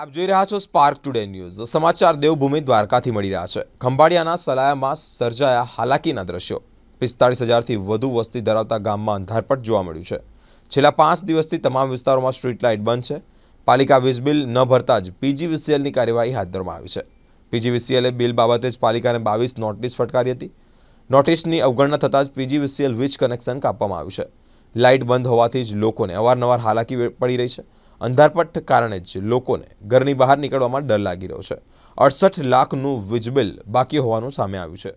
આપ જોઈ રહ્યા છો સ્પાર્ક ટુડે ન્યૂઝ સમાચાર દેવભૂમિ દ્વારકાથી મળી રહ્યા છે ખંભાળિયાના સલાયામાં સર્જાયા હાલાકીના દ્રશ્યો પિસ્તાળીસ હજારથી વધુ વસ્તી ધરાવતા ગામમાં અંધારપટ જોવા મળ્યું છે છેલ્લા પાંચ દિવસથી તમામ વિસ્તારોમાં સ્ટ્રીટ લાઇટ બંધ છે પાલિકા વીજ બિલ ન ભરતા જ પીજીવીસીએલની કાર્યવાહી હાથ ધરવામાં આવી છે પીજીવીસીએલે બિલ બાબતે જ પાલિકાને બાવીસ નોટિસ ફટકારી હતી નોટિસની અવગણના થતાં જ પીજીવીસીએલ વીજ કનેક્શન કાપવામાં આવ્યું છે લાઇટ બંધ હોવાથી જ લોકોને અવારનવાર હાલાકી પડી રહી છે અંધારપટ કારણે જ લોકોને ઘરની બહાર નીકળવામાં ડર લાગી રહ્યો છે અડસઠ લાખનું વીજબિલ બાકી હોવાનું સામે આવ્યું છે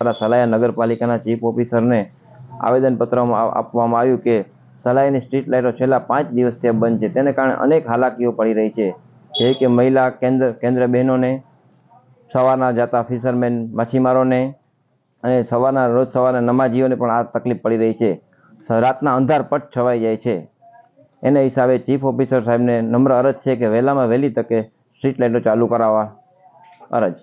સલાયા નગરપાલિકાના ચીફ ઓફિસરને આવેદનપત્રમાં આપવામાં આવ્યું કે સલાયાની સ્ટ્રીટ લાઇટો છેલ્લા પાંચ દિવસથી બંધ છે તેને કારણે અનેક હાલાકીઓ પડી રહી છે જે કે મહિલા કેન્દ્ર કેન્દ્ર બહેનોને સવારના જતા ફિશરમેન માછીમારોને અને સવારના રોજ સવારના નમાજીઓને પણ આ તકલીફ પડી રહી છે રાતના અંધારપટ છવાઈ જાય છે એના હિસાબે ચીફ ઓફિસર સાહેબને નમ્ર અરજ છે કે વહેલામાં વહેલી તકે સ્ટ્રીટ લાઇટો ચાલુ કરાવવા અરજ